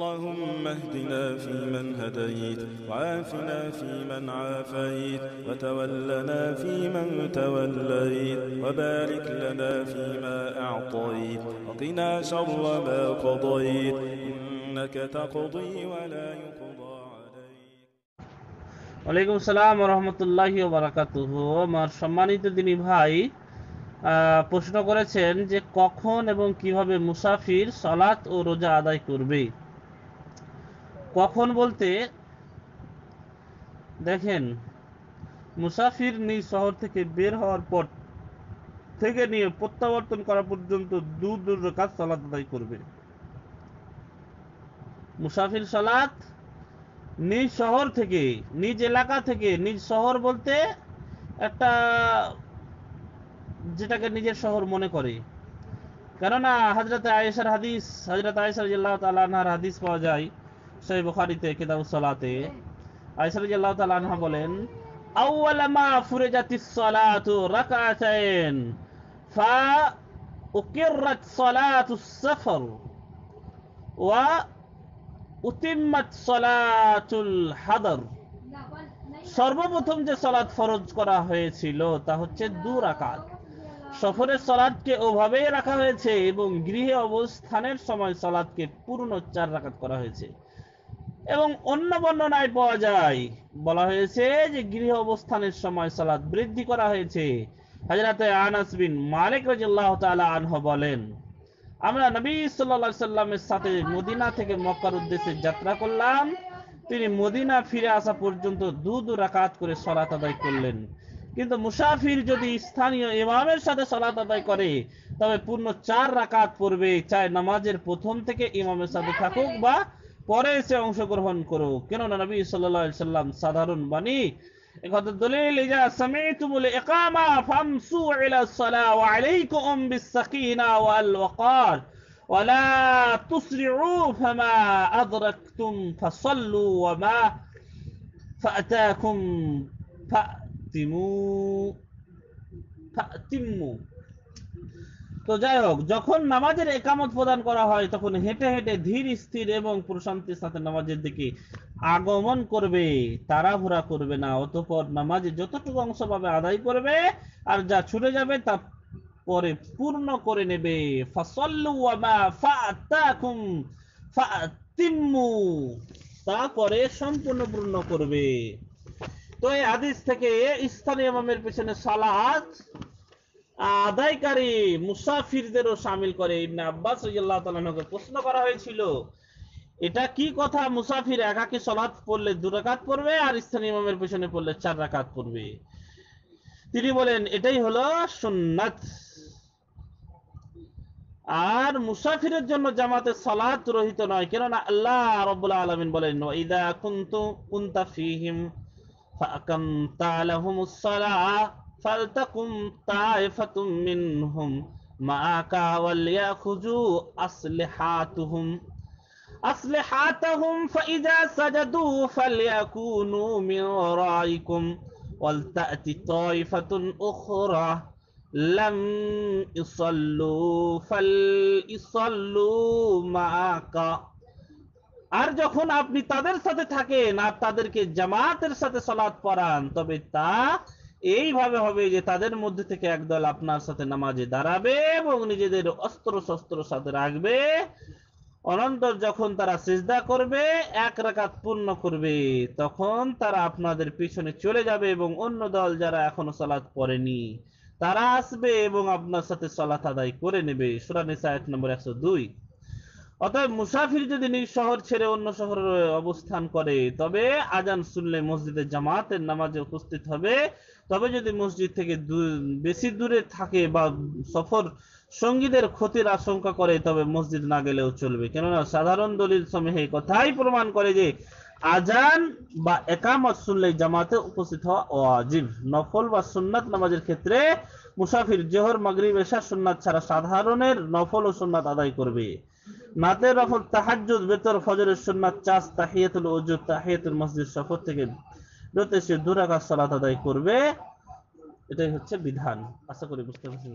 اللهم اهدنا فيمن هديت وعافنا فيمن عافيت وتولنا فيمن توليت وبارك لنا فيما أعطيت وقنا شر ما قضيت إنك تقضي ولا يقضى ওয়ালাইকুম সালাম রহমতুল্লাহ বারাকাতুহ আমার সম্মানিত দিনী ভাই প্রশ্ন করেছেন যে কখন এবং কিভাবে মুসাফির সলাৎ ও রোজা আদায় করবে কখন বলতে দেখেন মুসাফির নিজ শহর থেকে বের হওয়ার পর থেকে নিয়ে প্রত্যাবর্তন করা পর্যন্ত দূর দূর কাজ সালাত আদায় করবে মুসাফির সালাত নিজ শহর থেকে নিজ এলাকা থেকে নিজ শহর বলতে একটা যেটাকে নিজের শহর মনে করে কেননা হাজরত আয়েশার হাদিস হাজরত আয়েশার জিল্লাহ তালাহার হাদিস পাওয়া যায় সেই বুখারিতে আনহা বলেন আউয়াল মা রাকাতাইন ফা উকিররাত সফর ওয়া উতিম্মাত হাদর সর্বপ্রথম যে সলাৎ ফরজ করা হয়েছিল তা হচ্ছে দু রাকাত সফরের সলাদকে ওভাবেই রাখা হয়েছে এবং গৃহে অবস্থানের সময় সলাদকে পূর্ণ চার রাকাত করা হয়েছে এবং অন্য বর্ণনায় পাওয়া যায় বলা হয়েছে যে গৃহ অবস্থানের সময় সালাদ বৃদ্ধি করা হয়েছে হাজরাতে আনাস বিন মালিক রাজিল্লাহ তালা আনহ বলেন আমরা নবী সাল্লা সাল্লামের সাথে মদিনা থেকে মক্কার উদ্দেশ্যে যাত্রা করলাম তিনি মদিনা ফিরে আসা পর্যন্ত দু দু রাকাত করে সলাত আদায় করলেন কিন্তু মুসাফির যদি স্থানীয় ইমামের সাথে সলাত আদায় করে তবে পূর্ণ চার রাকাত পড়বে চাই নামাজের প্রথম থেকে ইমামের সাথে থাকুক বা পরে সে অংশগ্রহণ করুক কেননা নবী সাল্লাহ সাল্লাম সাধারণ বাণী قد الدليل إذا سمعتم الإقامة فامسوا إلى الصلاة وعليكم بالسكينة والوقار ولا تسرعوا فما أدركتم فصلوا وما فأتاكم فأتموا فأتموا তো যাই হোক যখন নামাজের একামত প্রদান করা হয় তখন হেঁটে হেঁটে ধীর স্থির এবং প্রশান্তির সাথে নামাজের দিকে আগমন করবে তাড়াহুড়া করবে না অতপর নামাজে যতটুকু অংশ পাবে আদায় করবে আর যা ছুটে যাবে তা পরে পূর্ণ করে নেবে তারপরে সম্পূর্ণ পূর্ণ করবে তো এই হাদিস থেকে স্থানীয় মামের পেছনে সালাদ আদায়কারী মুসাফিরদেরও সামিল করে ইবনে আব্বাস প্রশ্ন করা হয়েছিল এটা কি কথা মুসাফির একাকি পড়লে দু রাকাত পড়বে আর স্থানীয় ইমামের পড়লে চার রাকাত পড়বে তিনি বলেন এটাই হলো সুন্নাত আর মুসাফিরের জন্য জামাতে সালাত রহিত নয় কেননা আল্লাহ রব্বুল আলমিন বলেন ফিহিম ফাকামতা লাহুমুস সালাহ ফালতাকুম তাইফাতুম মিনহুম মাআকা ওয়ালিয়াখুযু আসলিহাতুহুম أصلحاتهم فإذا سجدوا فليكونوا من ورائكم ولتأت طائفة أخرى لم يصلوا فليصلوا معك আর যখন আপনি তাদের সাথে থাকেন আর তাদেরকে জামাতের সাথে সালাত পড়ান তবে তা এইভাবে হবে যে তাদের মধ্যে থেকে একদল আপনার সাথে নামাজে দাঁড়াবে এবং নিজেদের অস্ত্র শস্ত্র সাথে রাখবে অনন্তর যখন তারা সিজদা করবে এক রাকাত পূর্ণ করবে তখন তারা আপনাদের পিছনে চলে যাবে এবং অন্য দল যারা এখনো সালাত পড়েনি তারা আসবে এবং আপনার সাথে সলাত আদায় করে নেবে সুরানিসা এক নম্বর একশো দুই অতএব মুসাফির যদি নিজ শহর ছেড়ে অন্য শহরে অবস্থান করে তবে আজান শুনলে মসজিদে জামাতের নামাজে উপস্থিত হবে তবে যদি মসজিদ থেকে বেশি দূরে থাকে বা সফর সঙ্গীদের ক্ষতির আশঙ্কা করে তবে মসজিদ না গেলেও চলবে কেননা সাধারণ দলিল সমেহে কথাই প্রমাণ করে যে আজান বা একামত শুনলে জামাতে উপস্থিত হওয়া অজীব নফল বা সুন্নাত নামাজের ক্ষেত্রে মুসাফির জোহর মাগরিব সুন্নাত ছাড়া সাধারণের নফল ও সুন্নাত আদায় করবে মাতের রফল তাহাজ বেতর ফজরের সুন্নাত চাষ তাহিয়াতুল ওজুদ তাহিয়াতুল মসজিদ সফর থেকে বিরত সে দুরাকাত সলাত আদায় করবে এটাই হচ্ছে বিধান আশা করি বুঝতে পারছি